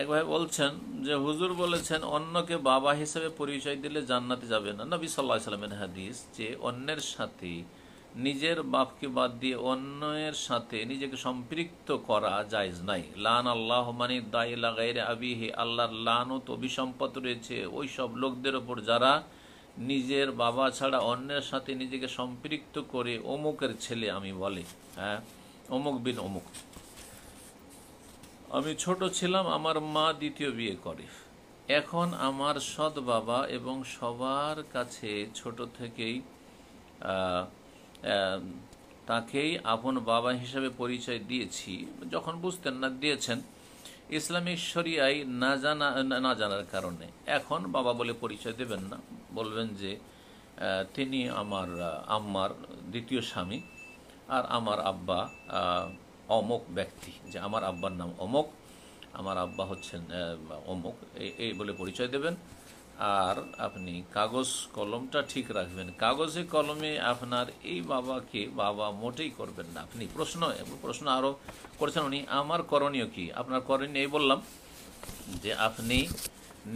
এক ভাই বলছেন যে হুজুর বলেছেন অন্যকে বাবা হিসেবে পরিচয় দিলে জান্নাতে যাবে না নবী সাল্লাহ সাল্লামের হাদিস যে অন্যের সাথে নিজের বাপকে বাদ দিয়ে অন্যের সাথে নিজেকে সম্পৃক্ত করা যায়জ নাই লান আল্লাহ মানে দায় লাগাইরে আবিহে আল্লাহর লানও তো অভিসম্পদ রয়েছে ওই সব লোকদের ওপর যারা নিজের বাবা ছাড়া অন্যের সাথে নিজেকে সম্পৃক্ত করে অমুকের ছেলে আমি বলে হ্যাঁ অমুক বিন অমুক আমি ছোট ছিলাম আমার মা দ্বিতীয় বিয়ে করে এখন আমার সৎ বাবা এবং সবার কাছে ছোট থেকেই তাকেই আপন বাবা হিসাবে পরিচয় দিয়েছি যখন বুঝতেন না দিয়েছেন ইসলামিক শরিয়ায় না জানা না জানার কারণে এখন বাবা বলে পরিচয় দেবেন না বলবেন যে তিনি আমার আম্মার দ্বিতীয় স্বামী আর আমার আব্বা অমক ব্যক্তি যে আমার আব্বার নাম অমক আমার আব্বা হচ্ছেন অমক এই বলে পরিচয় দেবেন আর আপনি কাগজ কলমটা ঠিক রাখবেন কাগজে কলমে আপনার এই বাবাকে বাবা মোটেই করবেন না আপনি প্রশ্ন প্রশ্ন আরও করেছেন উনি আমার করণীয় কি আপনার করণীয় এই বললাম যে আপনি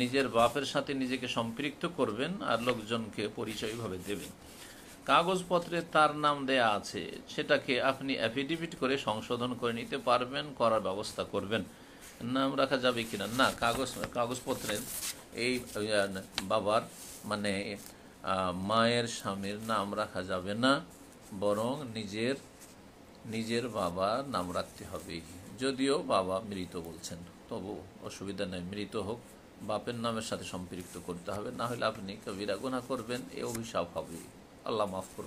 নিজের বাপের সাথে নিজেকে সম্পৃক্ত করবেন আর লোকজনকে পরিচয়ভাবে দেবেন কাগজপত্রে তার নাম দেয়া আছে সেটাকে আপনি অ্যাফিডেভিট করে সংশোধন করে নিতে পারবেন করার ব্যবস্থা করবেন নাম রাখা যাবে কি না না কাগজ কাগজপত্রের এই বাবার মানে মায়ের স্বামীর নাম রাখা যাবে না বরং নিজের নিজের বাবার নাম রাখতে হবে যদিও বাবা মৃত বলছেন তবু অসুবিধা নেই মৃত হোক বাপের নামের সাথে সম্পৃক্ত করতে হবে না হলে আপনি কবিরা গোনা করবেন এ অভিশাপ হবে Allah mağfur